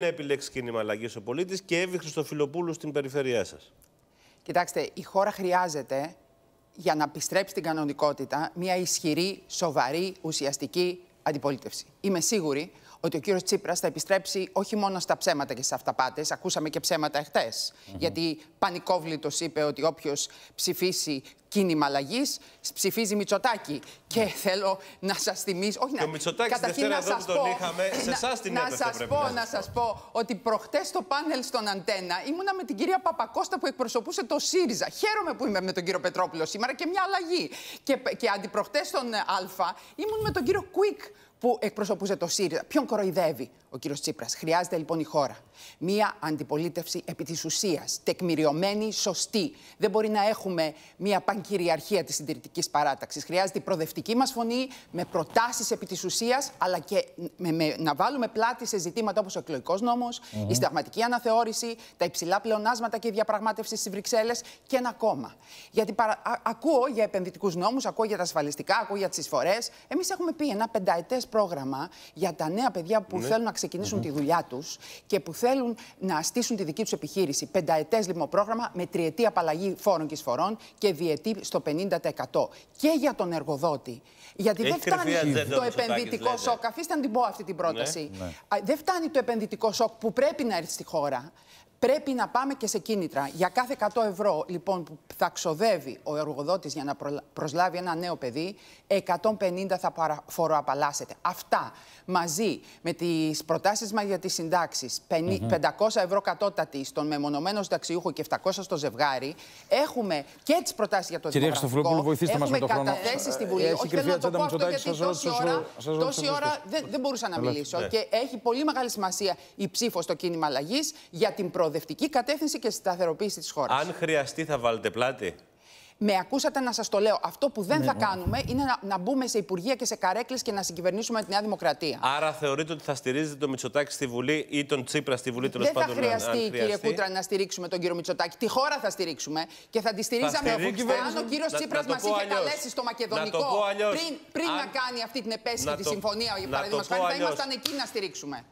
να επιλέξει κίνημα αλλαγής ο πολίτης και Εύη Χριστοφιλοπούλου στην περιφέρειά σας. Κοιτάξτε, η χώρα χρειάζεται για να επιστρέψει την κανονικότητα μια ισχυρή, σοβαρή, ουσιαστική αντιπολίτευση. Είμαι σίγουρη ότι ο κύριος Τσίπρας θα επιστρέψει όχι μόνο στα ψέματα και στις αυταπάτες, ακούσαμε και ψέματα εχθές. Γιατί πανικόβλητος είπε ότι όποιος ψηφίσει κίνημα αλλαγής, ψηφίζει Μητσοτάκι. Και ναι. θέλω να σας θυμίσω. Όχι, και να... ο Μητσοτάκης καταρχήν να σα πω. Τον είχαμε, σε εσάς την Να σα πω, να, σας πω ότι προχτές στο πάνελ στον Αντένα ήμουνα με την κυρία Παπακώστα που εκπροσωπούσε το ΣΥΡΙΖΑ. Χαίρομαι που είμαι με τον κύριο Πετρόπουλο σήμερα και μια αλλαγή. Και, και αντιπροχτές στον Α ήμουν με τον κύριο Κουικ που εκπροσωπούσε το ΣΥΡΙΖΑ. Ποιον κοροϊδεύει ο κύριος Τσίπρας. Χρειάζεται λοιπόν η χώρα. Μία αντιπολίτευση επί της ουσίας, τεκμηριωμένη, σωστή. Δεν μπορεί να έχουμε μία πανκυριαρχία της συντηρητικής παράταξης. Χρειάζεται η προοδευτική μας φωνή, με προτάσεις επί της ουσίας, αλλά και με, με, να βάλουμε πλάτη σε ζητήματα όπως ο εκλογικός mm-hmm. η συνταγματική αναθεώρηση, τα υψηλά πλεονάσματα και η διαπραγμάτευση στις Βρυξέλλες και ένα κόμμα. Γιατί παρα... ακούω για επενδυτικούς νόμους, ακούω για τα ασφαλιστικά, ακούω για τις εισφορές. Εμείς έχουμε πει ένα πενταετές πρόγραμμα για τα νέα παιδιά που ναι. θέλουν να ξεκινήσουν τη δουλειά τους και που θέλουν να στήσουν τη δική τους επιχείρηση. Πενταετές λοιπόν πρόγραμμα με τριετή απαλλαγή φόρων και εισφορών και διετή στο 50%. Και για τον εργοδότη. Γιατί δεν φτάνει το, επενδυτικό σοκ. Αφήστε να την πω αυτή την ναι. πρόταση. Ναι. Δεν φτάνει το επενδυτικό σοκ που πρέπει να έρθει στη χώρα. Πρέπει να πάμε και σε κίνητρα. Για κάθε 100 ευρώ λοιπόν, που θα ξοδεύει ο εργοδότης για να προσλάβει ένα νέο παιδί, 150 θα φοροαπαλλάσσεται. Αυτά μαζί με τις προτάσεις μας για τις συντάξεις, 500 ευρώ κατώτατη στον μεμονωμένο συνταξιούχο και 700 στο ζευγάρι, έχουμε και τις προτάσεις για το Κυρία Χρυστοφιλόπουλου, βοηθήστε χρόνο. Έχουμε καταθέσει στην Βουλή. Ε, Όχι, θέλω να το πω αυτό, γιατί τόση ώρα, δεν, δεν μπορούσα να μιλήσω. Και έχει πολύ μεγάλη σημασία η ψήφο στο κίνημα αλλαγής για την προ προοδευτική κατεύθυνση και σταθεροποίηση της χώρας. Αν χρειαστεί, θα βάλετε πλάτη. Με ακούσατε να σας το λέω. Αυτό που δεν ναι. θα ναι. κάνουμε είναι να, να μπούμε σε υπουργεία και σε καρέκλες και να συγκυβερνήσουμε τη Νέα Δημοκρατία. Άρα θεωρείτε ότι θα στηρίζετε τον Μητσοτάκη στη Βουλή ή τον Τσίπρα στη Βουλή τέλος πάντων. Δεν θα χρειαστεί, αν, αν χρειαστεί, κύριε Κούτρα, να στηρίξουμε τον κύριο Μητσοτάκη. Τη χώρα θα στηρίξουμε και θα τη στηρίζαμε αφού ο κύριος Τσίπρα μα είχε αλλιώς. καλέσει στο Μακεδονικό πριν, πριν αν... να κάνει αυτή την επέσχυτη συμφωνία, για παράδειγμα, θα ήμασταν εκεί να στηρίξουμε.